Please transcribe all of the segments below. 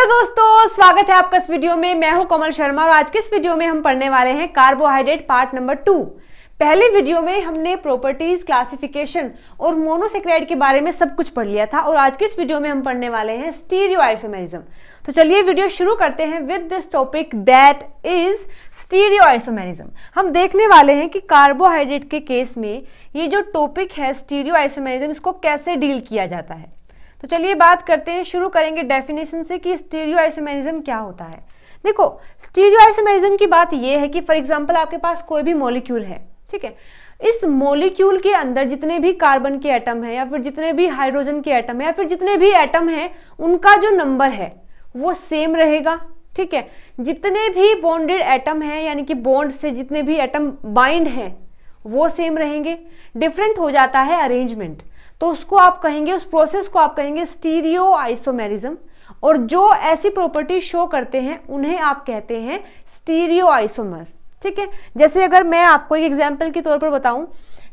hello दोस्तों स्वागत है आपका इस वीडियो में मैं हूं कोमल शर्मा और आज के इस वीडियो में हम पढ़ने वाले हैं कार्बोहाइड्रेट पार्ट नंबर टू पहले वीडियो में हमने प्रॉपर्टीज क्लासिफिकेशन और मोनोसेक्राइड के बारे में सब कुछ पढ़ लिया था और आज के इस वीडियो में हम पढ़ने वाले हैं स्टीरियो आइसोमेरिज्म तो चलिए वीडियो शुरू करते हैं with this topic that is stereoisomerism हम देखने वाले हैं कि कार्बोहाइड्रेट के केस में ये जो टॉपिक है स्टीरियो आइसोमेरिज्म इसको कैसे डील किया जाता है तो चलिए बात करते हैं शुरू करेंगे डेफिनेशन से कि स्टीरियो आइसोमेरिज्म क्या होता है देखो स्टीरियो आइसोमेरिज्म की बात यह है कि फॉर एग्जाम्पल आपके पास कोई भी मोलिक्यूल है ठीक है इस मोलिक्यूल के अंदर जितने भी कार्बन के एटम हैं या फिर जितने भी हाइड्रोजन के एटम हैं या फिर जितने भी एटम हैं उनका जो नंबर है वो सेम रहेगा ठीक है जितने भी बॉन्डेड एटम हैं यानी कि बॉन्ड से जितने भी एटम बाइंड हैं वो सेम रहेंगे डिफरेंट हो जाता है अरेंजमेंट तो उसको आप कहेंगे उस प्रोसेस को आप कहेंगे स्टीरियो आइसोमेरिज्म और जो ऐसी प्रॉपर्टी शो करते हैं उन्हें आप कहते हैं स्टीरियो आइसोमर ठीक है जैसे अगर मैं आपको एक एग्जाम्पल के तौर पर बताऊं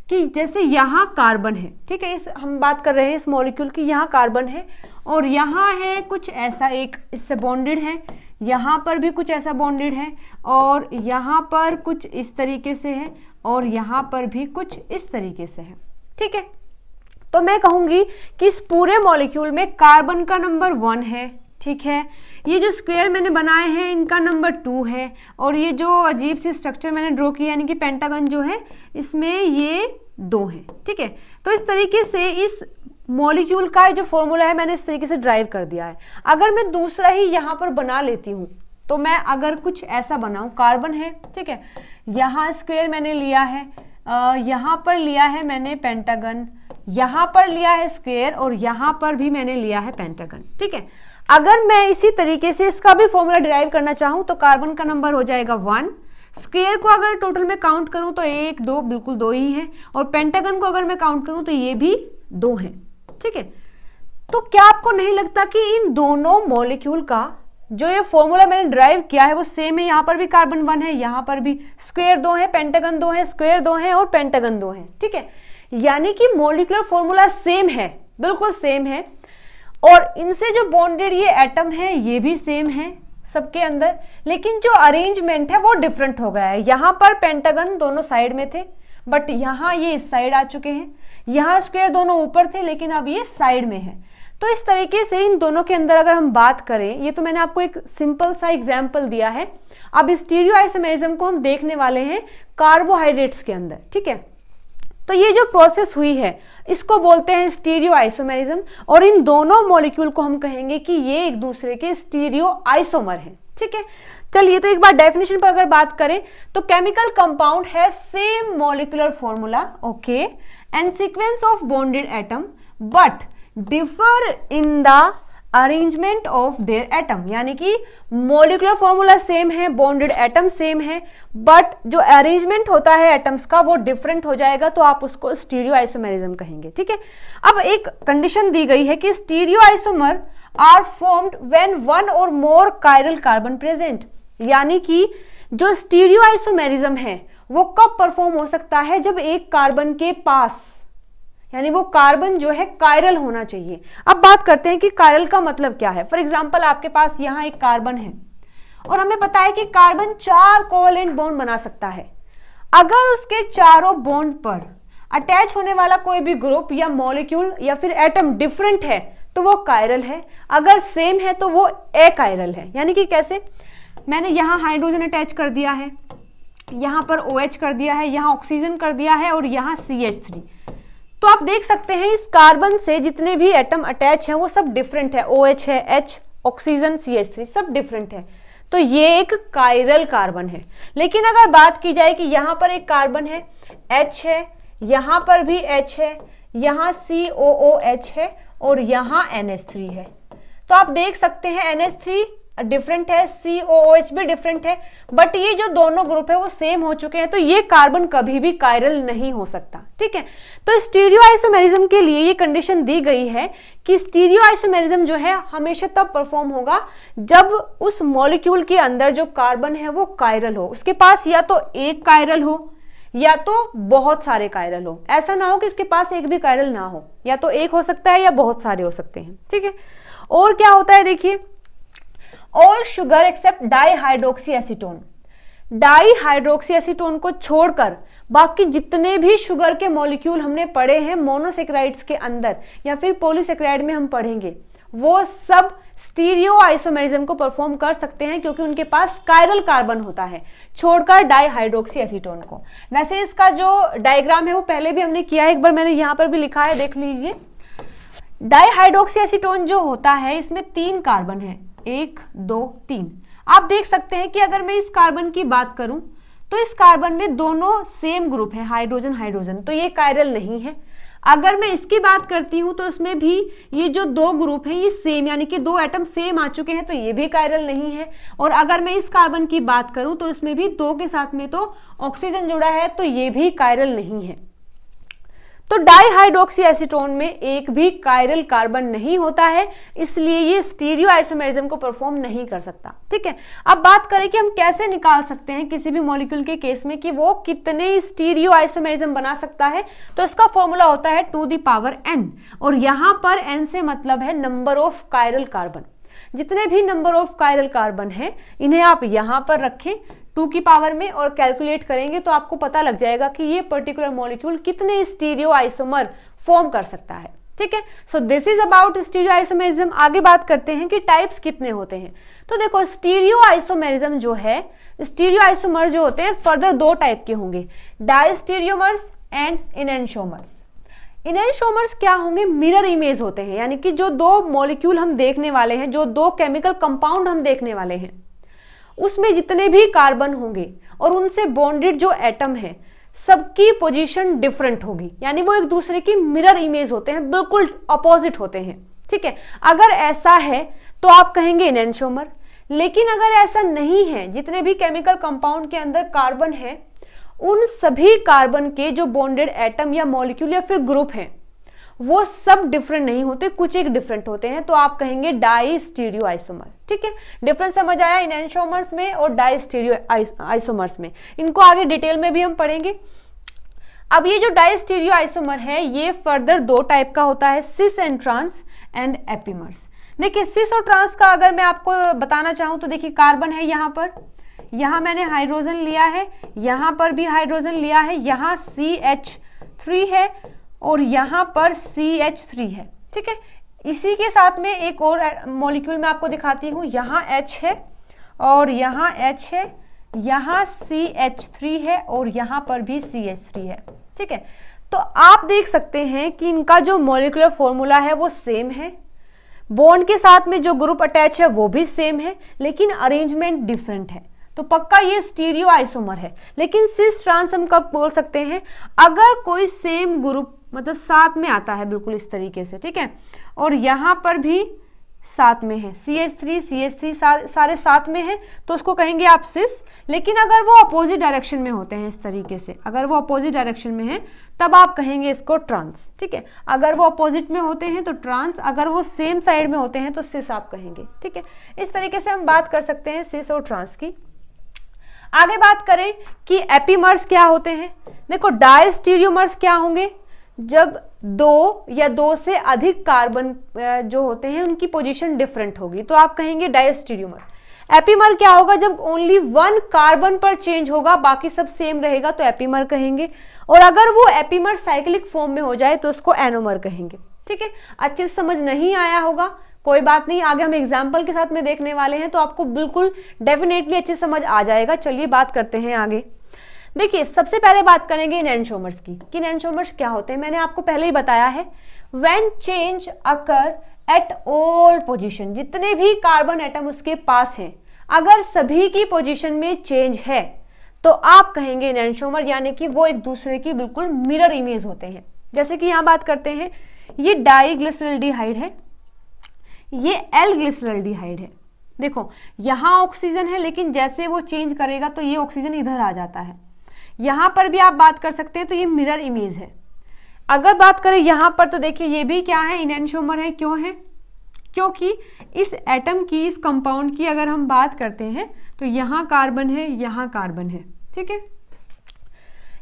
कि जैसे यहाँ कार्बन है ठीक है इस हम बात कर रहे हैं इस मॉलिक्यूल की यहाँ कार्बन है और यहाँ है कुछ ऐसा एक इससे बॉन्डेड है यहाँ पर भी कुछ ऐसा बॉन्डेड है और यहाँ पर कुछ इस तरीके से है और यहाँ पर भी कुछ इस तरीके से है ठीक है तो मैं कहूँगी कि इस पूरे मॉलिक्यूल में कार्बन का नंबर वन है ठीक है ये जो स्क्वायर मैंने बनाए हैं इनका नंबर टू है और ये जो अजीब सी स्ट्रक्चर मैंने ड्रॉ किया यानी कि पेंटागन जो है इसमें ये दो हैं ठीक है तो इस तरीके से इस मॉलिक्यूल का जो फॉर्मूला है मैंने इस तरीके से ड्राइव कर दिया है अगर मैं दूसरा ही यहाँ पर बना लेती हूँ तो मैं अगर कुछ ऐसा बनाऊँ कार्बन है ठीक है यहाँ स्क्वेयर मैंने लिया है यहाँ पर लिया है मैंने पेंटागन यहाँ पर लिया है स्क्वेयर और यहाँ पर भी मैंने लिया है पेंटागन ठीक है अगर मैं इसी तरीके से इसका भी फॉर्मूला ड्राइव करना चाहूँ तो कार्बन का नंबर हो जाएगा वन स्क्वेयर को अगर टोटल में काउंट करूँ तो एक दो बिल्कुल दो ही है और पेंटागन को अगर मैं काउंट करूँ तो ये भी दो हैं ठीक है तो क्या आपको नहीं लगता कि इन दोनों मॉलिक्यूल का जो ये फॉर्मूला मैंने ड्राइव किया है वो सेम है यहाँ पर भी कार्बन वन है यहाँ पर भी स्क्वेयर दो है पेंटागन दो है स्क्वेयर दो है और पेंटागन दो है ठीक है यानी कि मोलिकुलर फॉर्मूला सेम है बिल्कुल सेम है और इनसे जो बॉन्डेड ये एटम है ये भी सेम है सबके अंदर लेकिन जो अरेंजमेंट है वो डिफरेंट हो गया है यहाँ पर पेंटागन दोनों साइड में थे बट यहाँ ये इस साइड आ चुके हैं यहाँ स्क्वेयर दोनों ऊपर थे लेकिन अब ये साइड में है तो इस तरीके से इन दोनों के अंदर अगर हम बात करें ये तो मैंने आपको एक सिंपल सा एग्जाम्पल दिया है अब स्टीरियो आइसोमेरिज्म को हम देखने वाले हैं कार्बोहाइड्रेट्स के अंदर ठीक है तो ये जो प्रोसेस हुई है इसको बोलते हैं स्टीरियो आइसोमेरिज्म और इन दोनों मॉलिक्यूल को हम कहेंगे कि ये एक दूसरे के स्टीरियो आइसोमर हैं ठीक है चलिए तो एक बार डेफिनेशन पर अगर बात करें तो केमिकल कंपाउंड है same molecular formula okay and sequence of bonded atom but differ in the arrangement of their atom यानी कि मोलिकुलर फॉर्मूला सेम है बॉन्डेड एटम सेम है बट जो अरेंजमेंट होता है एटम्स का वो डिफरेंट हो जाएगा तो आप उसको स्टीरियो आइसोमेरिज्म कहेंगे ठीक है अब एक कंडीशन दी गई है कि stereoisomer are formed when one और मोर कायरल कार्बन प्रेजेंट यानी कि जो स्टीरियो आइसोमेरिज्म है वो कब परफॉर्म हो सकता है जब एक कार्बन के पास यानी वो कार्बन जो है कायरल होना चाहिए अब बात करते हैं कि कायरल का मतलब क्या है फॉर एग्जाम्पल आपके पास यहाँ एक कार्बन है और हमें पता है कि कार्बन चार कोवलेंट बॉन्ड बना सकता है अगर उसके चारों बॉन्ड पर अटैच होने वाला कोई भी ग्रुप या मॉलिक्यूल या फिर एटम डिफरेंट है तो वो कायरल है अगर सेम है तो वो ए कायरल है यानी कि कैसे मैंने यहाँ हाइड्रोजन अटैच कर दिया है यहाँ पर ओ OH कर दिया है यहाँ ऑक्सीजन कर दिया है और यहाँ सी एच थ्री तो आप देख सकते हैं इस कार्बन से जितने भी एटम अटैच हैं वो सब डिफरेंट है ओ OH है H oxygen C H three सब डिफरेंट है तो ये एक कायरल कार्बन है लेकिन अगर बात की जाए कि यहाँ पर एक कार्बन है एच है यहाँ पर भी एच है यहाँ सी ओ ओ एच है और यहाँ एन एच थ्री है तो आप देख सकते हैं एन एच थ्री डिफरेंट है सी एच भी डिफरेंट है बट ये जो दोनों ग्रुप है वो सेम हो चुके हैं तो ये कार्बन कभी भी कायरल नहीं हो सकता ठीक है तो स्टीरियो आइसोमेरिज्म के लिए ये कंडीशन दी गई है कि स्टीरियो आइसोमेरिज्म जो है हमेशा तब परफॉर्म होगा जब उस मॉलिक्यूल के अंदर जो कार्बन है वो कायरल हो उसके पास या तो एक कायरल हो या तो बहुत सारे कायरल हो ऐसा ना हो कि उसके पास एक भी कायरल ना हो या तो एक हो सकता है या बहुत सारे हो सकते हैं ठीक है और क्या होता है देखिए all sugar except dihydroxyacetone dihydroxyacetone को छोड़कर बाकी जितने भी शुगर के मॉलिक्यूल हमने पढ़े हैं मोनोसेक्राइड्स के अंदर या फिर पोलिसेक्राइड में हम पढ़ेंगे वो सब स्टीरियो आइसोमेरिज्म को परफॉर्म कर सकते हैं क्योंकि उनके पास काइरल कार्बन होता है छोड़कर डाईहाइड्रोक्सी एसिटोन को वैसे इसका जो डायग्राम है वो पहले भी हमने किया है एक बार मैंने यहाँ पर भी लिखा है देख लीजिए डाईहाइड्रोक्सी एसिटोन जो होता है इसमें तीन कार्बन है एक दो तीन आप देख सकते हैं कि अगर मैं इस कार्बन की बात करूं तो इस कार्बन में दोनों सेम ग्रुप है हाइड्रोजन हाइड्रोजन तो ये कायरल नहीं है अगर मैं इसकी बात करती हूं तो इसमें भी ये जो दो ग्रुप हैं ये सेम यानी कि दो एटम सेम आ चुके हैं तो ये भी कायरल नहीं है और अगर मैं इस कार्बन की बात करूं तो इसमें भी दो के साथ में तो ऑक्सीजन जुड़ा है तो ये भी कायरल नहीं है तो डाईहाइड्रोक्सी एसिटोन में एक भी कायरल कार्बन नहीं होता है इसलिए ये स्टीरियो आइसोमेरिज्म को परफॉर्म नहीं कर सकता ठीक है अब बात करें कि हम कैसे निकाल सकते हैं किसी भी मॉलिक्यूल के केस में कि वो कितने स्टीरियो आइसोमेरिज्म बना सकता है तो इसका फॉर्मूला होता है टू दी पावर एन और यहां पर एन से मतलब है नंबर ऑफ कायरल कार्बन जितने भी नंबर ऑफ कायरल कार्बन है इन्हें आप यहां पर रखें टू की पावर में और कैलकुलेट करेंगे तो आपको पता लग जाएगा कि ये पर्टिकुलर मॉलिक्यूल कितने स्टीरियो आइसोमर फॉर्म कर सकता है ठीक है so this is about stereoisomerism आगे बात करते हैं कि टाइप्स कितने होते हैं तो देखो स्टीरियो आइसोमेरिज्म जो है स्टीरियो आइसोमर जो होते हैं फर्दर दो टाइप के होंगे डायस्टीरियोमर्स एंड इनशोमर्स इनशोमर्स क्या होंगे मिरर इमेज होते हैं यानी कि जो दो मॉलिक्यूल हम देखने वाले हैं जो दो केमिकल कंपाउंड हम देखने वाले हैं उसमें जितने भी कार्बन होंगे और उनसे बॉन्डेड जो एटम है सबकी पोजीशन डिफरेंट होगी यानी वो एक दूसरे की मिरर इमेज होते हैं बिल्कुल अपोजिट होते हैं ठीक है अगर ऐसा है तो आप कहेंगे इनशोमर लेकिन अगर ऐसा नहीं है जितने भी केमिकल कंपाउंड के अंदर कार्बन है उन सभी कार्बन के जो बॉन्डेड एटम या मॉलिक्यूल या फिर ग्रुप हैं वो सब डिफरेंट नहीं होते कुछ एक डिफरेंट होते हैं तो आप कहेंगे डाई स्टीरियो आइसोमर ठीक है डिफरेंस समझ आया इन एनशोमर्स में और डाई स्टीरियो आइसोमर्स में इनको आगे डिटेल में भी हम पढ़ेंगे अब ये जो डाइस्टीरियो आइसोमर है ये फर्दर दो टाइप का होता है cis and trans and epimers देखिए सिस और ट्रांस का अगर मैं आपको बताना चाहूँ तो देखिए कार्बन है यहां पर यहां मैंने हाइड्रोजन लिया है यहां पर भी हाइड्रोजन लिया है यहां सी एच थ्री है और यहाँ पर सी एच थ्री है ठीक है इसी के साथ में एक और मॉलिक्यूल मैं आपको दिखाती हूँ यहाँ H है और यहाँ H है यहाँ सी एच थ्री है और यहाँ पर भी सी एच थ्री है ठीक है तो आप देख सकते हैं कि इनका जो मोलिकुलर फॉर्मूला है वो सेम है बॉन्ड के साथ में जो ग्रुप अटैच है वो भी सेम है लेकिन अरेंजमेंट डिफरेंट है तो पक्का ये स्टीरियो आइसोमर है लेकिन सिस ट्रांस हम कब बोल सकते हैं अगर कोई सेम ग्रुप मतलब साथ में आता है बिल्कुल इस तरीके से ठीक है और यहाँ पर भी साथ में है C H three C H three सारे साथ में है तो उसको कहेंगे आप सिस लेकिन अगर वो अपोजिट डायरेक्शन में होते हैं इस तरीके से अगर वो अपोजिट डायरेक्शन में है तब आप कहेंगे इसको ट्रांस ठीक है अगर वो अपोजिट में होते हैं तो ट्रांस अगर वो सेम साइड में होते हैं तो सिस आप कहेंगे ठीक है इस तरीके से हम बात कर सकते हैं सिस और ट्रांस की आगे बात करें कि एपीमर्स क्या होते हैं देखो डायस्टीरियोमर्स क्या होंगे जब दो या दो से अधिक कार्बन जो होते हैं उनकी पोजीशन डिफरेंट होगी तो आप कहेंगे डायस्टीरियोमर एपीमर क्या होगा जब ओनली वन कार्बन पर चेंज होगा बाकी सब सेम रहेगा तो एपीमर कहेंगे और अगर वो एपीमर साइक्लिक फॉर्म में हो जाए तो उसको एनोमर कहेंगे ठीक है अच्छे से समझ नहीं आया होगा कोई बात नहीं आगे हम एग्जाम्पल के साथ में देखने वाले हैं तो आपको बिल्कुल डेफिनेटली अच्छे समझ आ जाएगा चलिए बात करते हैं आगे देखिए सबसे पहले बात करेंगे नैनशोमर्स की कि नैनशोमर्स क्या होते हैं मैंने आपको पहले ही बताया है when change occur at all position जितने भी कार्बन एटम उसके पास हैं अगर सभी की पोजिशन में चेंज है तो आप कहेंगे नैनशोमर यानी कि वो एक दूसरे की बिल्कुल मिरर इमेज होते हैं जैसे कि यहाँ बात करते हैं ये डाईग्लिसरल्डिहाइड है ये एल ग्लिसरल्डिहाइड है देखो यहाँ ऑक्सीजन है लेकिन जैसे वो चेंज करेगा तो ये ऑक्सीजन इधर आ जाता है यहाँ पर भी आप बात कर सकते हैं तो ये मिरर इमेज है अगर बात करें यहां पर तो देखिए ये भी क्या है इनशोमर है क्यों है क्योंकि इस एटम की इस कंपाउंड की अगर हम बात करते हैं तो यहां कार्बन है यहां कार्बन है ठीक है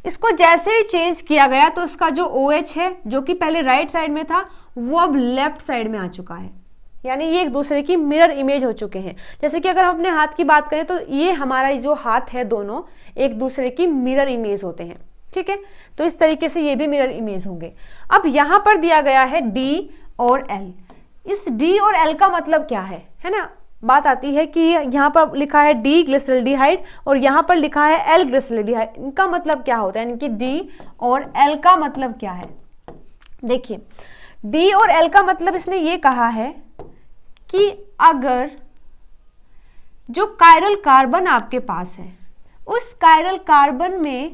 इसको जैसे ही चेंज किया गया तो इसका जो ओ OH है जो कि पहले राइट साइड में था वो अब लेफ्ट साइड में आ चुका है यानी ये एक दूसरे की मिरर इमेज हो चुके हैं जैसे कि अगर हम अपने हाथ की बात करें तो ये हमारा जो हाथ है दोनों एक दूसरे की मिरर इमेज होते हैं ठीक है तो इस तरीके से ये भी मिरर इमेज होंगे अब यहां पर दिया गया है डी और एल इस डी और एल का मतलब क्या है है ना बात आती है कि यहाँ पर लिखा है डी ग्लिसरल्डिहाइड और यहाँ पर लिखा है एल ग्लिसरल्डिहाइड इनका मतलब क्या होता है इनकी डी और एल का मतलब क्या है देखिए डी और एल का मतलब इसने ये कहा है कि अगर जो कायरल कार्बन आपके पास है उस कायरल कार्बन में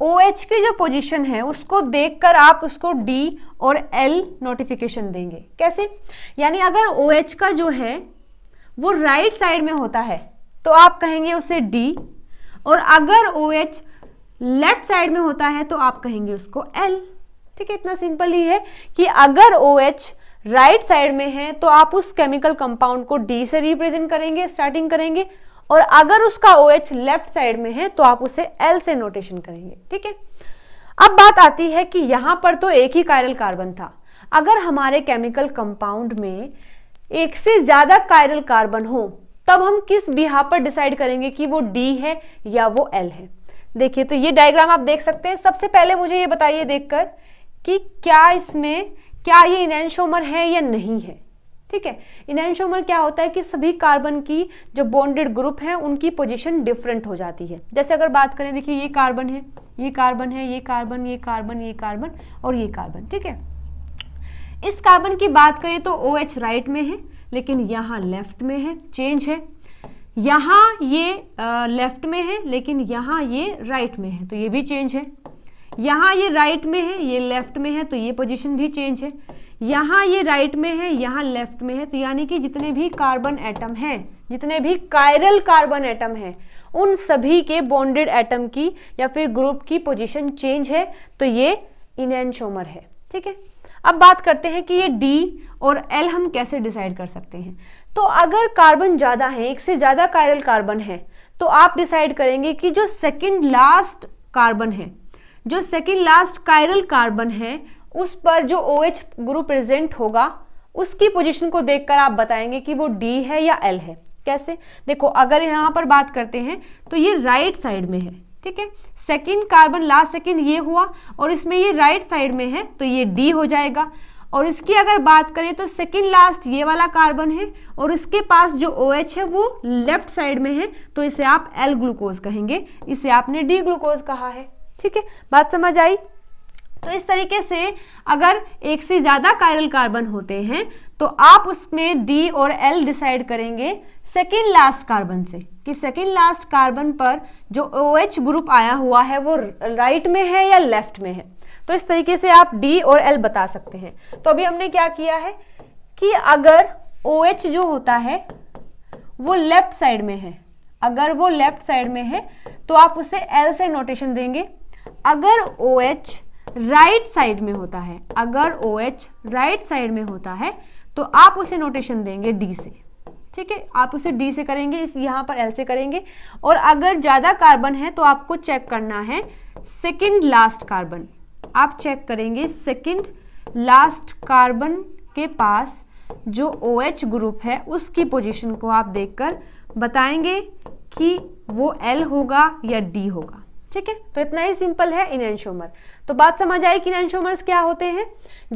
ओ OH की जो पोजीशन है उसको देखकर आप उसको डी और एल नोटिफिकेशन देंगे कैसे यानी अगर ओ OH का जो है वो राइट साइड में होता है तो आप कहेंगे उसे डी और अगर ओ OH लेफ्ट साइड में होता है तो आप कहेंगे उसको एल ठीक है इतना सिंपल ही है कि अगर ओ OH राइट साइड में है तो आप उस केमिकल कंपाउंड को डी से रिप्रेजेंट करेंगे स्टार्टिंग करेंगे और अगर उसका ओ OH लेफ्ट साइड में है तो आप उसे एल से नोटेशन करेंगे ठीक है अब बात आती है कि यहां पर तो एक ही कायरल कार्बन था अगर हमारे केमिकल कंपाउंड में एक से ज़्यादा कायरल कार्बन हो तब हम किस बिहा पर डिसाइड करेंगे कि वो डी है या वो एल है देखिए तो ये डायग्राम आप देख सकते हैं सबसे पहले मुझे ये बताइए देखकर कि क्या इसमें क्या ये इनशोमर है या नहीं है ठीक है इनहेंसोमर क्या होता है कि सभी कार्बन की जो बॉन्डेड ग्रुप हैं उनकी पोजीशन डिफरेंट हो जाती है जैसे अगर बात करें देखिए ये कार्बन है ये कार्बन है ये कार्बन ये कार्बन ये कार्बन और ये कार्बन ठीक है इस कार्बन की बात करें तो ओ OH राइट में है लेकिन यहाँ लेफ्ट में है चेंज है यहाँ ये लेफ्ट में है लेकिन यहाँ ये राइट में है तो ये भी चेंज है यहाँ ये राइट में है ये लेफ्ट में है तो ये पोजीशन भी चेंज है यहाँ ये राइट में है यहाँ लेफ्ट में है तो यानी कि जितने भी कार्बन एटम हैं जितने भी कायरल कार्बन एटम हैं उन सभी के बॉन्डेड एटम की या फिर ग्रुप की पोजीशन चेंज है तो ये इनशोमर है ठीक है अब बात करते हैं कि ये डी और एल हम कैसे डिसाइड कर सकते हैं तो अगर कार्बन ज़्यादा है एक से ज़्यादा कायरल कार्बन है तो आप डिसाइड करेंगे कि जो सेकेंड लास्ट कार्बन है जो सेकेंड लास्ट कायरल कार्बन है उस पर जो ओ OH ग्रुप प्रेजेंट होगा उसकी पोजीशन को देखकर आप बताएंगे कि वो डी है या एल है कैसे देखो अगर यहाँ पर बात करते हैं तो ये राइट साइड में है ठीक है सेकेंड कार्बन लास्ट सेकेंड ये हुआ और इसमें ये राइट साइड में है तो ये डी हो जाएगा और इसकी अगर बात करें तो सेकेंड लास्ट ये वाला कार्बन है और इसके पास जो ओ OH है वो लेफ्ट साइड में है तो इसे आप एल ग्लूकोज कहेंगे इसे आपने डी ग्लूकोज कहा है ठीक है बात समझ आई तो इस तरीके से अगर एक से ज़्यादा कायरल कार्बन होते हैं तो आप उसमें डी और एल डिसाइड करेंगे सेकेंड लास्ट कार्बन से कि सेकेंड लास्ट कार्बन पर जो ओ OH ग्रुप आया हुआ है वो राइट में है या लेफ्ट में है तो इस तरीके से आप डी और एल बता सकते हैं तो अभी हमने क्या किया है कि अगर ओ OH जो होता है वो लेफ्ट साइड में है अगर वो लेफ्ट साइड में है तो आप उसे एल से नोटेशन देंगे अगर ओ OH राइट साइड में होता है अगर ओ एच राइट साइड में होता है तो आप उसे नोटेशन देंगे डी से ठीक है आप उसे डी से करेंगे इस यहाँ पर एल से करेंगे और अगर ज़्यादा कार्बन है तो आपको चेक करना है सेकंड लास्ट कार्बन आप चेक करेंगे सेकंड लास्ट कार्बन के पास जो ओ एच ग्रुप है उसकी पोजीशन को आप देखकर बताएंगे कि वो एल होगा या डी होगा ठीक है तो इतना ही सिंपल है इनएनशोमर तो बात समझ आई कि इनएनशोमर्स क्या होते हैं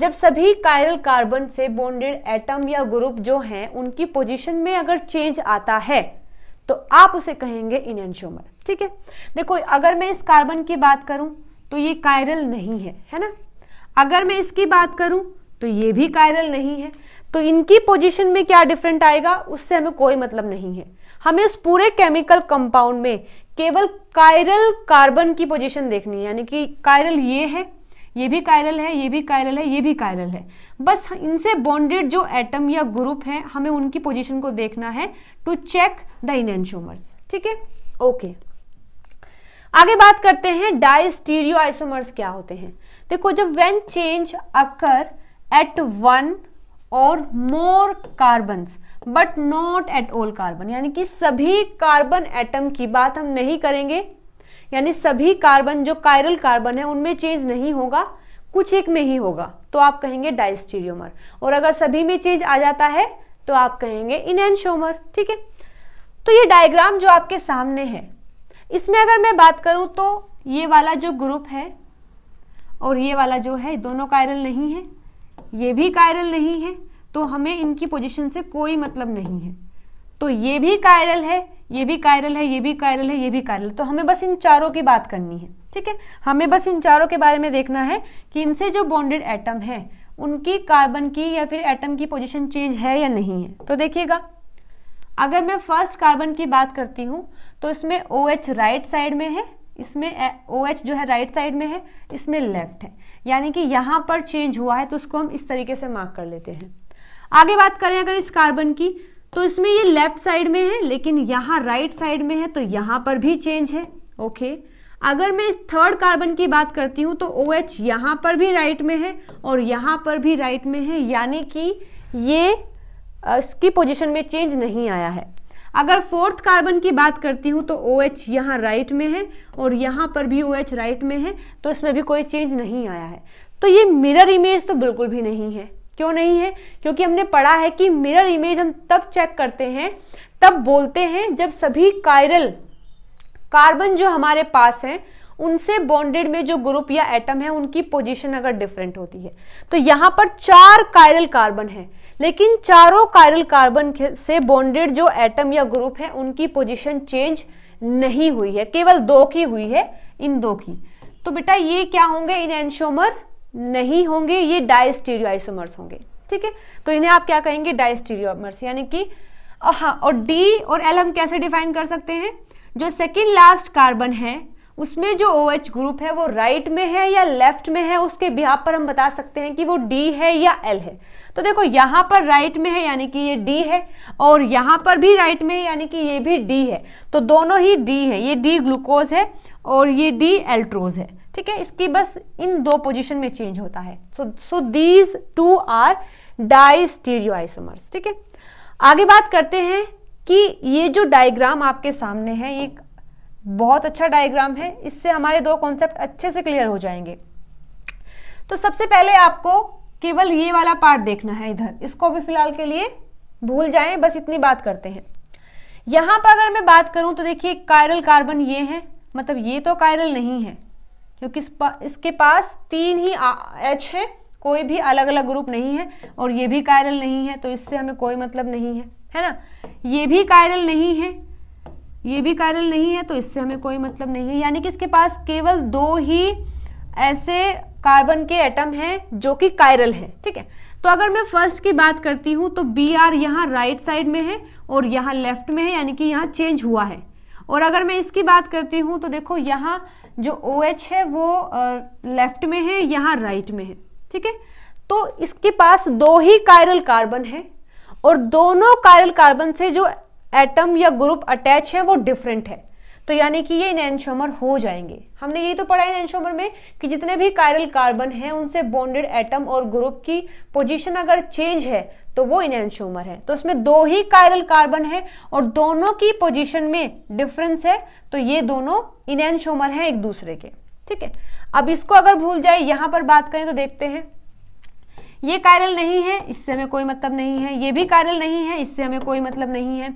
जब सभी कायरल कार्बन से बॉन्डेड एटम या ग्रुप जो हैं उनकी पोजीशन में अगर चेंज आता है तो आप उसे कहेंगे इनएनशोमर ठीक है देखो अगर मैं इस कार्बन की बात करूं तो ये कायरल नहीं है है ना अगर मैं इसकी बात करूं तो ये भी कायरल नहीं है तो इनकी पोजीशन में क्या डिफरेंट आएगा उससे हमें कोई मतलब नहीं है हमें उस पूरे केमिकल कंपाउंड में केवल कायरल कार्बन की पोजीशन देखनी है यानी कि कायरल ये है ये भी कायरल है ये भी कायरल है ये भी कायरल है बस इनसे बॉन्डेड जो एटम या ग्रुप हैं हमें उनकी पोजीशन को देखना है टू चेक द इनशोमर्स ठीक है ओके आगे बात करते हैं डाइस्टीरियो आइसोमर्स क्या होते हैं देखो जब when change occur at one और more carbons but not at all carbon यानी कि सभी कार्बन एटम की बात हम नहीं करेंगे यानी सभी कार्बन जो कायरल कार्बन है उनमें चेंज नहीं होगा कुछ एक में ही होगा तो आप कहेंगे डाइस्टीरियोमर और अगर सभी में चेंज आ जाता है तो आप कहेंगे इनशोमर ठीक है तो ये डायग्राम जो आपके सामने है इसमें अगर मैं बात करूं तो ये वाला जो ग्रुप है और ये वाला जो है दोनों कायरल नहीं है ये भी कायरल नहीं है तो हमें इनकी पोजिशन से कोई मतलब नहीं है तो ये भी कायरल है ये भी कायरल है ये भी कायरल है ये भी कायरल तो हमें बस इन चारों की बात करनी है ठीक है हमें बस इन चारों के बारे में देखना है कि इनसे जो बॉन्डेड एटम है उनकी कार्बन की या फिर एटम की पोजीशन चेंज है या नहीं है तो देखिएगा अगर मैं फर्स्ट कार्बन की बात करती हूँ तो इसमें ओ OH राइट साइड में है इसमें ओ OH जो है राइट साइड में है इसमें लेफ्ट है यानी कि यहाँ पर चेंज हुआ है तो उसको हम इस तरीके से मार्क कर लेते हैं आगे बात करें अगर इस कार्बन की तो इसमें ये लेफ्ट साइड में है लेकिन यहाँ राइट साइड में है तो यहाँ पर भी चेंज है ओके अगर मैं इस थर्ड कार्बन की बात करती हूँ तो ओ OH यहाँ पर भी राइट में है और यहाँ पर भी राइट में है यानी कि ये इसकी पोजिशन में चेंज नहीं आया है अगर फोर्थ कार्बन की बात करती हूँ तो ओ OH यहाँ राइट में है और यहाँ पर भी ओ OH राइट में है तो इसमें भी कोई चेंज नहीं आया है तो ये मिरर इमेज तो बिल्कुल भी नहीं है क्यों नहीं है क्योंकि हमने पढ़ा है कि मिरर इमेज हम तब चेक करते हैं तब बोलते हैं जब सभी कायरल कार्बन जो हमारे पास हैं उनसे बॉन्डेड में जो ग्रुप या एटम है उनकी पोजीशन अगर डिफरेंट होती है तो यहाँ पर चार कायरल कार्बन है लेकिन चारों कायरल कार्बन से बॉन्डेड जो एटम या ग्रुप है उनकी पोजीशन चेंज नहीं हुई है केवल दो की हुई है इन दो की तो बेटा ये क्या होंगे इन एनशोमर नहीं होंगे ये डायस्टीरियो आइसोमर्स होंगे ठीक है तो इन्हें आप क्या कहेंगे डायस्टीरियोमर्स यानी कि हाँ और डी और एल हम कैसे डिफाइन कर सकते हैं जो सेकेंड लास्ट कार्बन है उसमें जो ओ OH ग्रुप है वो राइट right में है या लेफ्ट में है उसके बिहार पर हम बता सकते हैं कि वो डी है या एल है तो देखो यहाँ पर राइट right में है यानी कि ये डी है और यहाँ पर भी राइट right में है यानी कि ये भी डी है तो दोनों ही डी है ये डी ग्लूकोज है और ये डी एल्ट्रोज है ठीक है इसकी बस इन दो पोजीशन में चेंज होता है so so these two are diastereoisomers ठीक है आगे बात करते हैं कि ये जो डायग्राम आपके सामने है ये बहुत अच्छा डायग्राम है इससे हमारे दो कॉन्सेप्ट अच्छे से क्लियर हो जाएंगे तो सबसे पहले आपको केवल ये वाला पार्ट देखना है इधर इसको भी फिलहाल के लिए भूल जाएं बस इतनी बात करते हैं यहां पर अगर मैं बात करूं तो देखिए कायरल कार्बन ये है मतलब ये तो कायरल नहीं है क्योंकि इसके पास तीन ही एच है कोई भी अलग अलग ग्रुप नहीं है और ये भी कायरल नहीं है तो इससे हमें कोई मतलब नहीं है है ना ये भी कायरल नहीं है ये भी कायरल नहीं है तो इससे हमें कोई मतलब नहीं है यानी कि इसके पास केवल दो ही ऐसे कार्बन के एटम हैं जो कि कायरल हैं ठीक है तो अगर मैं फर्स्ट की बात करती हूँ तो बी आर यहाँ राइट साइड में है और यहाँ लेफ्ट में है यानी कि यहाँ चेंज हुआ है और अगर मैं इसकी बात करती हूँ तो देखो यहाँ जो ओ OH है वो लेफ्ट में है यहाँ राइट में है ठीक है तो इसके पास दो ही कायरल कार्बन है और दोनों कायरल कार्बन से जो एटम या ग्रुप अटैच है वो डिफरेंट है तो यानी कि ये इनशोमर हो जाएंगे हमने यही तो पढ़ा है इनशोमर में कि जितने भी कायरल कार्बन हैं उनसे बॉन्डेड एटम और ग्रुप की पोजीशन अगर चेंज है तो वो इनहेंशोमर है तो उसमें दो ही कायरल कार्बन है और दोनों की पोजीशन में डिफरेंस है तो ये दोनों इनहेंशोमर हैं एक दूसरे के ठीक है अब इसको अगर भूल जाए यहां पर बात करें तो देखते हैं ये कायरल नहीं है इससे हमें कोई मतलब नहीं है ये भी कायरल नहीं है इससे हमें कोई मतलब नहीं है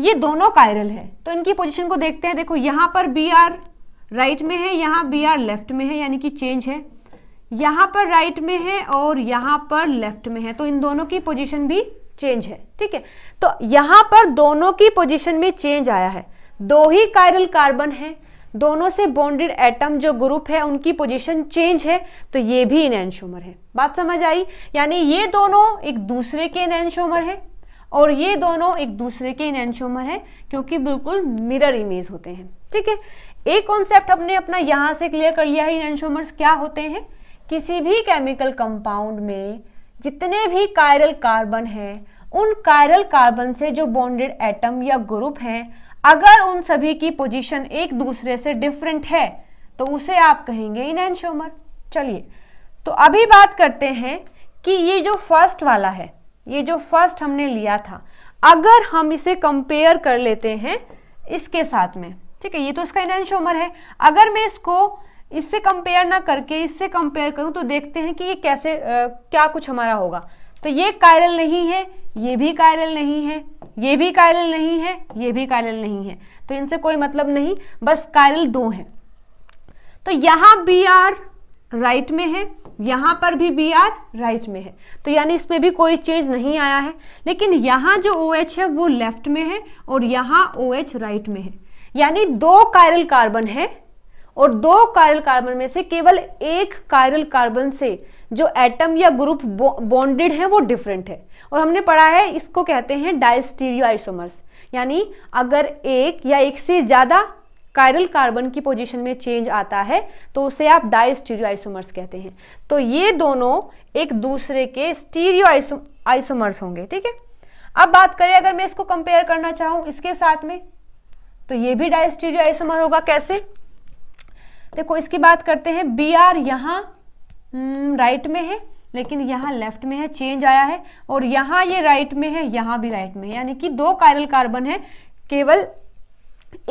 ये दोनों कायरल है तो इनकी पोजिशन को देखते हैं देखो यहां पर बी आर राइट में है यहाँ बी आर लेफ्ट में है यानी कि चेंज है यहाँ पर राइट right में है और यहां पर लेफ्ट में है तो इन दोनों की पोजीशन भी चेंज है ठीक है तो यहां पर दोनों की पोजीशन में चेंज आया है दो ही कायरल कार्बन है दोनों से बॉन्डेड एटम जो ग्रुप है उनकी पोजीशन चेंज है तो ये भी इनैनशोमर है बात समझ आई यानी ये दोनों एक दूसरे के इनैनशोमर है और ये दोनों एक दूसरे के इनैनशोमर है क्योंकि बिल्कुल मिरर इमेज होते हैं ठीक है एक कॉन्सेप्ट हमने अपना यहाँ से क्लियर कर लिया है इनैनशोमर्स क्या होते हैं किसी भी केमिकल कंपाउंड में जितने भी कायरल कार्बन हैं उन कायरल कार्बन से जो बॉन्डेड एटम या ग्रुप हैं अगर उन सभी की पोजीशन एक दूसरे से डिफरेंट है तो उसे आप कहेंगे इनएनशोमर चलिए तो अभी बात करते हैं कि ये जो फर्स्ट वाला है ये जो फर्स्ट हमने लिया था अगर हम इसे कंपेयर कर लेते हैं इसके साथ में ठीक है ये तो इसका इनशोमर है अगर मैं इसको इससे कंपेयर ना करके इससे कंपेयर करूं तो देखते हैं कि ये कैसे आ, क्या कुछ हमारा होगा तो ये कायरल नहीं है ये भी कायरल नहीं है ये भी कायरल नहीं है ये भी कायरल नहीं है तो इनसे कोई मतलब नहीं बस कायरल दो हैं तो यहां बी आर राइट में है यहां पर भी बी आर राइट में है तो यानी इसमें भी कोई चेंज नहीं आया है लेकिन यहां जो ओ OH है वो लेफ्ट में है और यहाँ ओ OH राइट में है यानी दो कायरल कार्बन है और दो कायरल कार्बन में से केवल एक कायरल कार्बन से जो एटम या ग्रुप बॉन्डेड है वो डिफरेंट है और हमने पढ़ा है इसको कहते हैं डायस्टीरियो आइसोमर्स यानी अगर एक या एक से ज़्यादा कायरल कार्बन की पोजीशन में चेंज आता है तो उसे आप डायस्टीरियो आइसोमर्स कहते हैं तो ये दोनों एक दूसरे के स्टीरियो आइसो आइसोमर्स होंगे ठीक है अब बात करें अगर मैं इसको कंपेयर करना चाहूँ इसके साथ में तो ये भी डायस्टीरियो आइसोमर होगा कैसे देखो इसकी बात करते हैं बी आर यहाँ राइट हम्म, में है लेकिन यहाँ लेफ्ट में है चेंज आया है और यहाँ ये राइट में है यहाँ भी राइट में है यानी कि दो कायरल कार्बन है केवल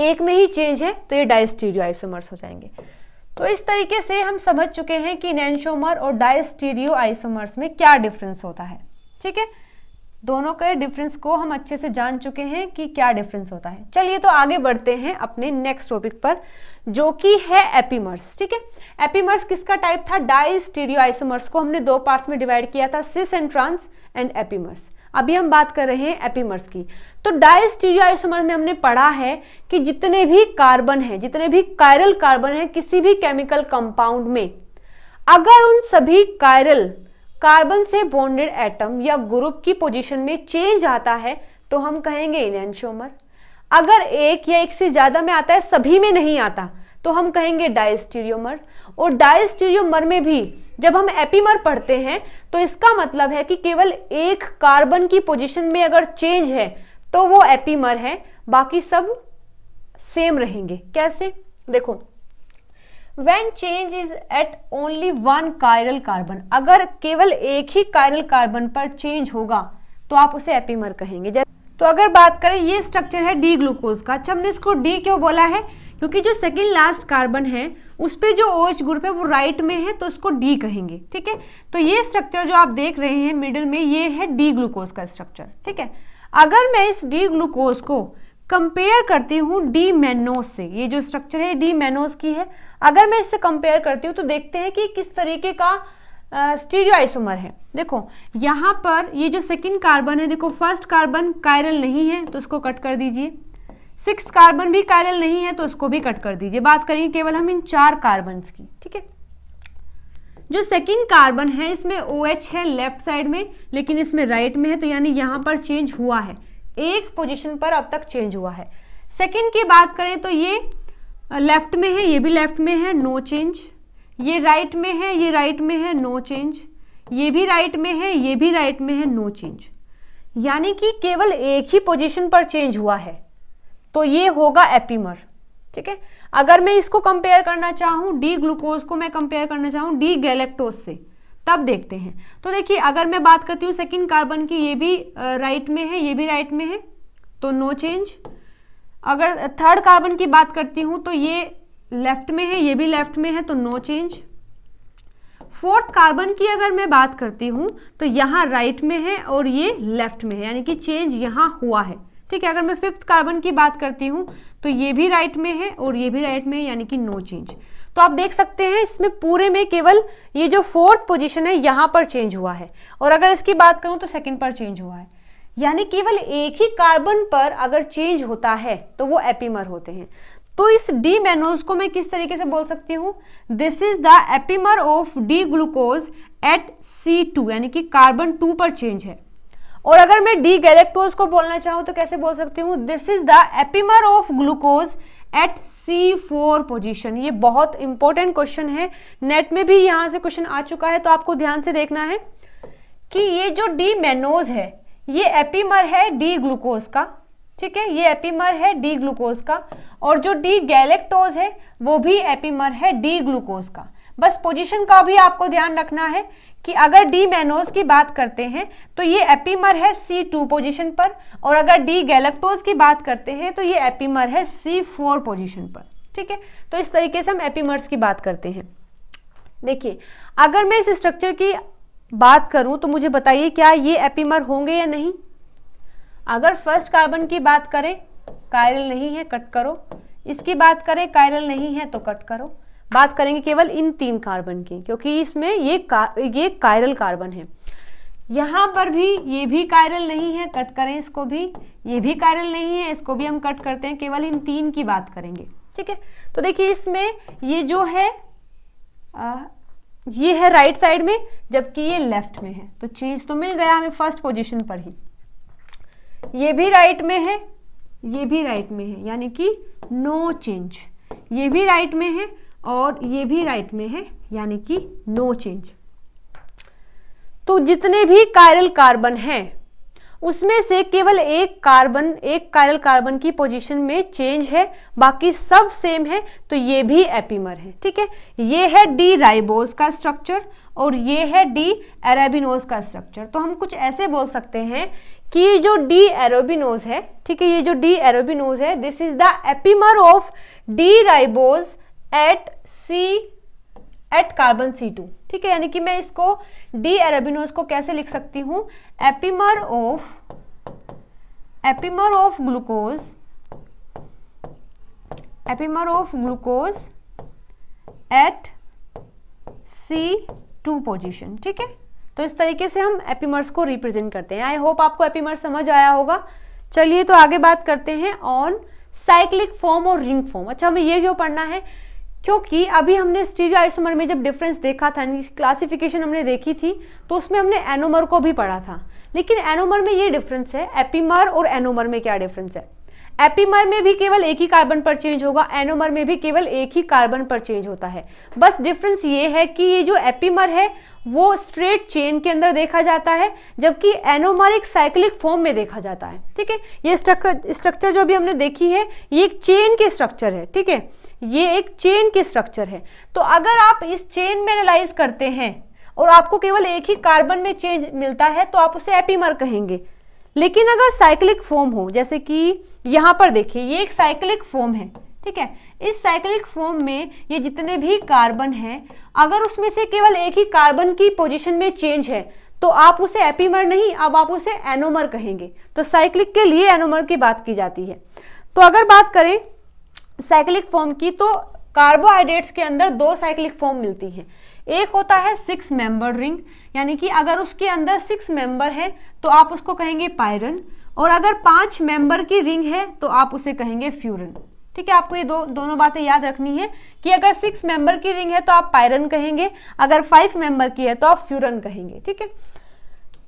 एक में ही चेंज है तो ये डायस्टीरियो आइसोमर्स हो जाएंगे तो इस तरीके से हम समझ चुके हैं कि नैनशोमर और डायस्टीरियो आइसोमर्स में क्या डिफरेंस होता है ठीक है दोनों के डिफरेंस को हम अच्छे से जान चुके हैं कि क्या डिफरेंस होता है चलिए तो आगे बढ़ते हैं अपने नेक्स्ट टॉपिक पर जो कि है एपीमर्स ठीक है एपीमर्स किसका टाइप था डाई स्टीरियो आइसोमर्स को हमने दो पार्ट्स में डिवाइड किया था cis and trans and epimers अभी हम बात कर रहे हैं एपीमर्स की तो स्टीरियो आइसोमर में हमने पढ़ा है कि जितने भी कार्बन है जितने भी कायरल कार्बन है किसी भी केमिकल कंपाउंड में अगर उन सभी कायरल कार्बन से बॉन्डेड एटम या ग्रुप की पोजीशन में चेंज आता है तो हम कहेंगे इनएनशोमर अगर एक या एक से ज्यादा में आता है सभी में नहीं आता तो हम कहेंगे डायस्टीरियोमर और डायस्टीरियोमर में भी जब हम एपीमर पढ़ते हैं तो इसका मतलब है कि केवल एक कार्बन की पोजीशन में अगर चेंज है तो वो एपीमर है बाकी सब सेम रहेंगे कैसे देखो when change is at only one chiral carbon अगर केवल एक ही कायरल कार्बन पर चेंज होगा तो आप उसे एपीमर कहेंगे तो अगर बात करें ये स्ट्रक्चर है डी ग्लूकोज का अच्छा हमने इसको डी क्यों बोला है क्योंकि जो सेकेंड लास्ट कार्बन है उस पर जो ओच ग्रुप है वो राइट में है तो उसको डी कहेंगे ठीक है तो ये स्ट्रक्चर जो आप देख रहे हैं मिडिल में ये है डी ग्लूकोज का स्ट्रक्चर ठीक है अगर मैं इस डी ग्लूकोज को कंपेयर करती हूँ डी मैनोस से ये जो स्ट्रक्चर है डी मैनोस की है अगर मैं इससे कंपेयर करती हूँ तो देखते हैं कि किस तरीके का स्टीरियो आइसोमर है देखो यहाँ पर ये जो सेकंड कार्बन है देखो फर्स्ट कार्बन कायरल नहीं है तो उसको कट कर दीजिए सिक्स कार्बन भी कायरल नहीं है तो उसको भी कट कर दीजिए बात करेंगे केवल हम इन चार कार्बन की ठीक है जो सेकंड कार्बन है इसमें ओ OH है लेफ्ट साइड में लेकिन इसमें राइट right में है तो यानी यहाँ पर चेंज हुआ है एक पोजीशन पर अब तक चेंज हुआ है सेकंड की बात करें तो ये लेफ्ट में है ये भी लेफ्ट में है नो चेंज ये राइट में है ये राइट में है नो चेंज ये भी राइट में है ये भी राइट में है नो चेंज यानी कि केवल एक ही पोजीशन पर चेंज हुआ है तो ये होगा एपीमर ठीक है अगर मैं इसको कंपेयर करना चाहूँ डी ग्लूकोज को मैं कंपेयर करना चाहूँ डी गैलेक्टोज से तब देखते हैं तो देखिए अगर मैं बात करती हूँ सेकेंड कार्बन की ये भी राइट में है ये भी राइट में है तो नो चेंज अगर थर्ड कार्बन की बात करती हूँ तो ये लेफ्ट में है ये भी लेफ्ट में है तो नो चेंज फोर्थ कार्बन की अगर मैं बात करती हूँ तो यहाँ राइट में है और ये लेफ्ट में है यानी कि चेंज यहाँ हुआ है ठीक है अगर मैं फिफ्थ कार्बन की बात करती हूँ तो ये भी राइट में है और ये भी राइट में है यानी कि नो चेंज तो आप देख सकते हैं इसमें पूरे में केवल ये जो फोर्थ पोजीशन है यहाँ पर चेंज हुआ है और अगर इसकी बात करूँ तो सेकेंड पर चेंज हुआ है यानी केवल एक ही कार्बन पर अगर चेंज होता है तो वो एपीमर होते हैं तो इस डी मेनोज को मैं किस तरीके से बोल सकती हूँ this is the epimer of D glucose at C two यानी कि कार्बन टू पर चेंज है और अगर मैं डी गैलेक्टोज को बोलना चाहूँ तो कैसे बोल सकती हूँ this is the epimer of glucose at C four position ये बहुत इंपॉर्टेंट क्वेश्चन है नेट में भी यहां से क्वेश्चन आ चुका है तो आपको ध्यान से देखना है कि ये जो डी मेनोज है ये एपीमर है डी ग्लूकोज का ठीक है ये एपीमर है डी ग्लूकोज का और जो डी गैलेक्टोज है वो भी एपीमर है डी ग्लूकोज का बस पोजीशन का भी आपको ध्यान रखना है कि अगर डी मैनोज की बात करते हैं तो ये एपीमर है सी टू पोजिशन पर और अगर डी गैलेक्टोज की बात करते हैं तो ये एपीमर है सी फोर पोजिशन पर ठीक है तो इस तरीके से हम एपीमर्स की बात करते हैं देखिए अगर मैं इस स्ट्रक्चर की बात करूं तो मुझे बताइए क्या ये एपीमर होंगे या नहीं अगर फर्स्ट कार्बन की बात करें कायरल नहीं है कट करो इसकी बात करें कायरल नहीं है तो कट करो बात करेंगे केवल इन तीन कार्बन की क्योंकि इसमें ये का, ये कायरल कार्बन है यहाँ पर भी ये भी कायरल नहीं है कट करें इसको भी ये भी कायरल नहीं है इसको भी हम कट करते हैं केवल इन तीन की बात करेंगे ठीक है तो देखिए इसमें ये जो है आ, ये है राइट साइड में जबकि ये लेफ्ट में है तो चेंज तो मिल गया हमें फर्स्ट पोजिशन पर ही ये भी राइट में है ये भी राइट में है यानी कि नो चेंज ये भी राइट में है और ये भी राइट में है यानी कि नो चेंज तो जितने भी कायरल कार्बन हैं उसमें से केवल एक कार्बन एक कायरल कार्बन की पोजीशन में चेंज है बाकी सब सेम है तो ये भी एपिमर है ठीक है ये है डी राइबोज का स्ट्रक्चर और ये है डी एराबिनोज का स्ट्रक्चर तो हम कुछ ऐसे बोल सकते हैं कि ये जो डी एरोबिनोज है ठीक है ये जो डी एरोबिनोज है this is the epimer of D ribose at C at carbon C two ठीक है यानी कि मैं इसको डी एरेबिनोज को कैसे लिख सकती हूं epimer of epimer of glucose epimer of glucose at C two position ठीक है तो इस तरीके से हम एपीमर्स को रिप्रेजेंट करते हैं आई होप आपको एपीमर्स समझ आया होगा चलिए तो आगे बात करते हैं ऑन साइक्लिक फॉर्म और रिंग फॉर्म अच्छा हमें ये क्यों पढ़ना है क्योंकि अभी हमने स्टीरियो आइसोमर में जब डिफरेंस देखा था क्लासिफिकेशन हमने देखी थी तो उसमें हमने एनोमर को भी पढ़ा था लेकिन एनोमर में ये डिफरेंस है एपीमर और एनोमर में क्या डिफरेंस है एपीमर में भी केवल एक ही कार्बन पर चेंज होगा एनोमर में भी केवल एक ही कार्बन पर चेंज होता है बस डिफरेंस ये है कि ये जो एपीमर है वो स्ट्रेट चेन के अंदर देखा जाता है जबकि एनोमर एक साइक्लिक फॉर्म में देखा जाता है ठीक है ये स्ट्रक्चर जो भी हमने देखी है ये एक चेन के स्ट्रक्चर है ठीक है ये एक चेन की स्ट्रक्चर है तो अगर आप इस चेन में एनालाइज करते हैं और आपको केवल एक ही कार्बन में चेंज मिलता है तो आप उसे एपीमर कहेंगे लेकिन अगर साइक्लिक फॉर्म हो जैसे कि यहाँ पर देखिए ये एक साइक्लिक फॉर्म है ठीक है इस साइक्लिक फॉर्म में ये जितने भी कार्बन हैं अगर उसमें से केवल एक ही कार्बन की पोजिशन में चेंज है तो आप उसे एपीमर नहीं अब आप उसे एनोमर कहेंगे तो साइक्लिक के लिए एनोमर की बात की जाती है तो अगर बात करें साइक्लिक फॉर्म की तो कार्बोहाइड्रेट्स के अंदर दो साइक्लिक फॉर्म मिलती हैं एक होता है सिक्स मेंबर रिंग यानी कि अगर उसके अंदर सिक्स मेंबर है तो आप उसको कहेंगे पायरन और अगर पांच मेंबर की रिंग है तो आप उसे कहेंगे फ्यूरन ठीक है आपको ये दो दोनों बातें याद रखनी है कि अगर सिक्स मेंबर की रिंग है तो आप पायरन कहेंगे अगर फाइव मेंबर की है तो आप फ्यूरन कहेंगे ठीक है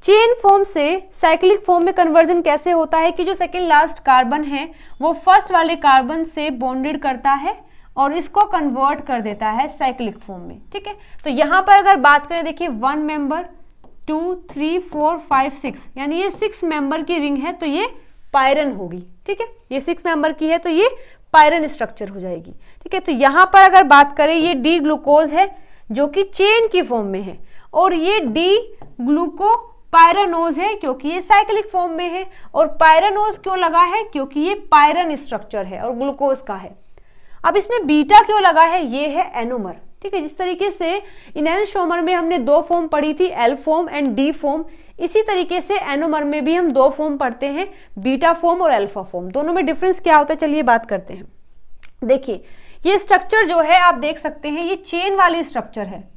चेन फॉर्म से साइक्लिक फॉर्म में कन्वर्जन कैसे होता है कि जो सेकेंड लास्ट कार्बन है वो फर्स्ट वाले कार्बन से बॉन्डेड करता है और इसको कन्वर्ट कर देता है साइक्लिक फॉर्म में ठीक है तो यहाँ पर अगर बात करें देखिए one member two three four five six यानी ये सिक्स मेंबर की रिंग है तो ये पायरन होगी ठीक है ये सिक्स मेंबर की है तो ये पायरन स्ट्रक्चर हो जाएगी ठीक है तो यहाँ पर अगर बात करें ये डी ग्लूकोज है जो कि चेन की फॉर्म में है और ये डी ग्लूको पायरानोज है क्योंकि ये साइक्लिक फॉर्म में है और पायरानोज क्यों लगा है क्योंकि ये पायरन स्ट्रक्चर है और ग्लूकोज का है अब इसमें बीटा क्यों लगा है ये है एनोमर ठीक है जिस तरीके से इनशोमर में हमने दो फॉर्म पढ़ी थी L form and D form इसी तरीके से एनोमर में भी हम दो फॉर्म पढ़ते हैं बीटा फॉर्म और एल्फा फॉर्म दोनों में डिफरेंस क्या होता है चलिए बात करते हैं देखिए ये स्ट्रक्चर जो है आप देख सकते हैं ये चेन वाली स्ट्रक्चर है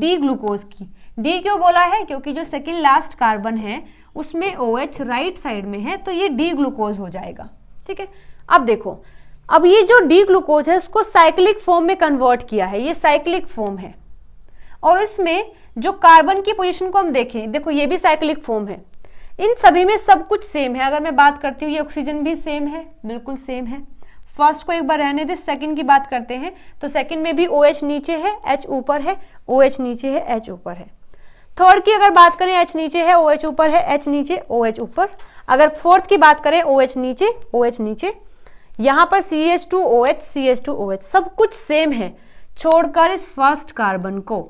डी ग्लूकोज की डी क्यों बोला है क्योंकि जो सेकेंड लास्ट कार्बन है उसमें ओ एच राइट साइड में है तो ये डी ग्लूकोज हो जाएगा ठीक है अब देखो अब ये जो डी ग्लूकोज है उसको साइक्लिक फॉर्म में कन्वर्ट किया है ये साइक्लिक फॉर्म है और इसमें जो कार्बन की पोजीशन को हम देखें देखो ये भी साइक्लिक फॉर्म है इन सभी में सब कुछ सेम है अगर मैं बात करती हूँ ये ऑक्सीजन भी सेम है बिल्कुल सेम है फर्स्ट को एक बार रहने दे सेकंड की बात करते हैं तो सेकंड में भी ओ OH नीचे है एच ऊपर है ओ OH नीचे है एच ऊपर है थर्ड की अगर बात करें एच नीचे है ओ एच ऊपर है एच नीचे ओ एच ऊपर अगर फोर्थ की बात करें ओ एच नीचे ओ एच नीचे यहाँ पर C H two O H C H two O H सब कुछ सेम है छोड़कर इस फर्स्ट कार्बन को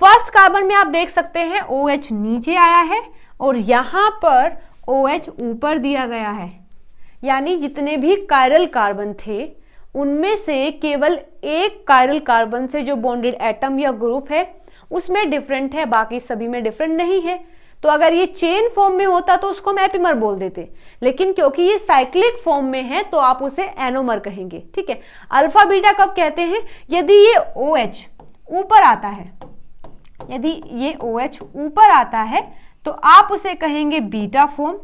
फर्स्ट कार्बन में आप देख सकते हैं ओ एच नीचे आया है और यहाँ पर ओ एच ऊपर दिया गया है यानी जितने भी कायरल कार्बन थे उनमें से केवल एक कायरल कार्बन से जो बॉन्डेड एटम या ग्रुप है उसमें डिफरेंट है बाकी सभी में डिफरेंट नहीं है तो अगर ये चेन फॉर्म में होता तो उसको हम एपिमर बोल देते लेकिन क्योंकि ये साइक्लिक फॉर्म में है तो आप उसे एनोमर कहेंगे ठीक है अल्फा बीटा कब कहते हैं यदि ये ओ OH एच ऊपर आता है यदि ये ओ OH एच ऊपर आता है तो आप उसे कहेंगे बीटा फॉर्म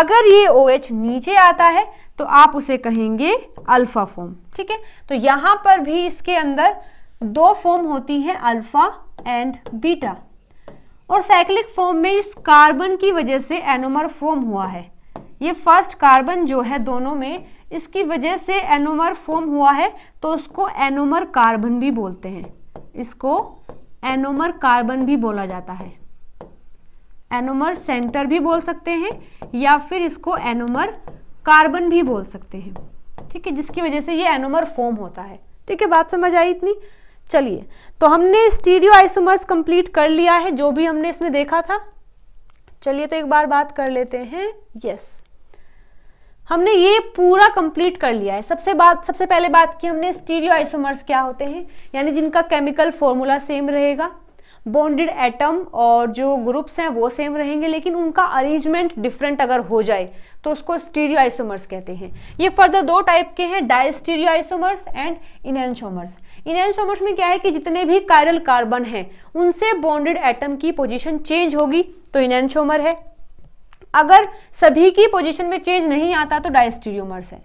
अगर ये ओ OH एच नीचे आता है तो आप उसे कहेंगे अल्फा फॉर्म ठीक है तो यहां पर भी इसके अंदर दो फॉर्म होती है अल्फा एंड बीटा और साइक्लिक फॉर्म में इस कार्बन की वजह से एनोमर फॉर्म हुआ है ये फर्स्ट कार्बन जो है दोनों में इसकी वजह से एनोमर फॉर्म हुआ है तो उसको एनोमर कार्बन भी बोलते हैं इसको एनोमर कार्बन भी बोला जाता है एनोमर सेंटर भी बोल सकते हैं या फिर इसको एनोमर कार्बन भी बोल सकते हैं ठीक है जिसकी वजह से ये एनोमर फॉर्म होता है ठीक है बात समझ आई इतनी चलिए तो हमने स्टीरियो आइसोमर्स कंप्लीट कर लिया है जो भी हमने इसमें देखा था चलिए तो एक बार बात कर लेते हैं यस हमने ये पूरा कंप्लीट कर लिया है सबसे बात सबसे पहले बात की हमने स्टीरियो आइसोमर्स क्या होते हैं यानी जिनका केमिकल फॉर्मूला सेम रहेगा बॉन्डेड एटम और जो ग्रुप्स हैं वो सेम रहेंगे लेकिन उनका अरेंजमेंट डिफरेंट अगर हो जाए तो उसको स्टीरियो आइसोमर्स कहते हैं ये फर्दर दो टाइप के हैं diastereoisomers and enantiomers enantiomers में क्या है कि जितने भी कायरल कार्बन हैं उनसे बॉन्डेड एटम की पोजिशन चेंज होगी तो इनशोमर है अगर सभी की पोजिशन में चेंज नहीं आता तो डायस्टीरियोमर्स है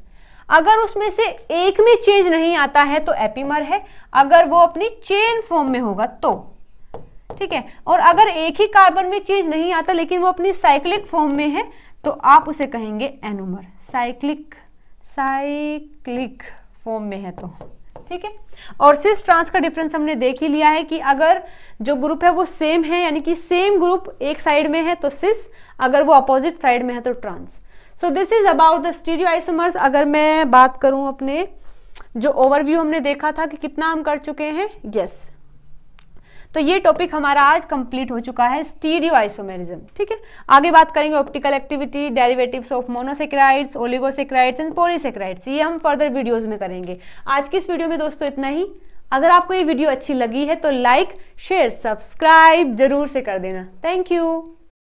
अगर उसमें से एक में चेंज नहीं आता है तो एपीमर है अगर वो अपनी चेन फॉर्म में होगा तो ठीक है और अगर एक ही कार्बन में चेंज नहीं आता लेकिन वो अपनी साइक्लिक फॉर्म में है तो आप उसे कहेंगे एनोमर साइक्लिक साइक्लिक फॉर्म में है तो ठीक है और सिस ट्रांस का डिफरेंस हमने देख ही लिया है कि अगर जो ग्रुप है वो सेम है यानी कि सेम ग्रुप एक साइड में है तो सिस अगर वो अपोजिट साइड में है तो trans so this is about the stereoisomers अगर मैं बात करूं अपने जो ओवरव्यू हमने देखा था कि कितना हम कर चुके हैं यस yes, तो ये टॉपिक हमारा आज कंप्लीट हो चुका है स्टीरियो आइसोमेरिज्म ठीक है आगे बात करेंगे optical activity derivatives of monosaccharides oligosaccharides and polysaccharides ये हम फर्दर वीडियोज में करेंगे आज की इस वीडियो में दोस्तों इतना ही अगर आपको ये वीडियो अच्छी लगी है तो लाइक शेयर सब्सक्राइब जरूर से कर देना थैंक यू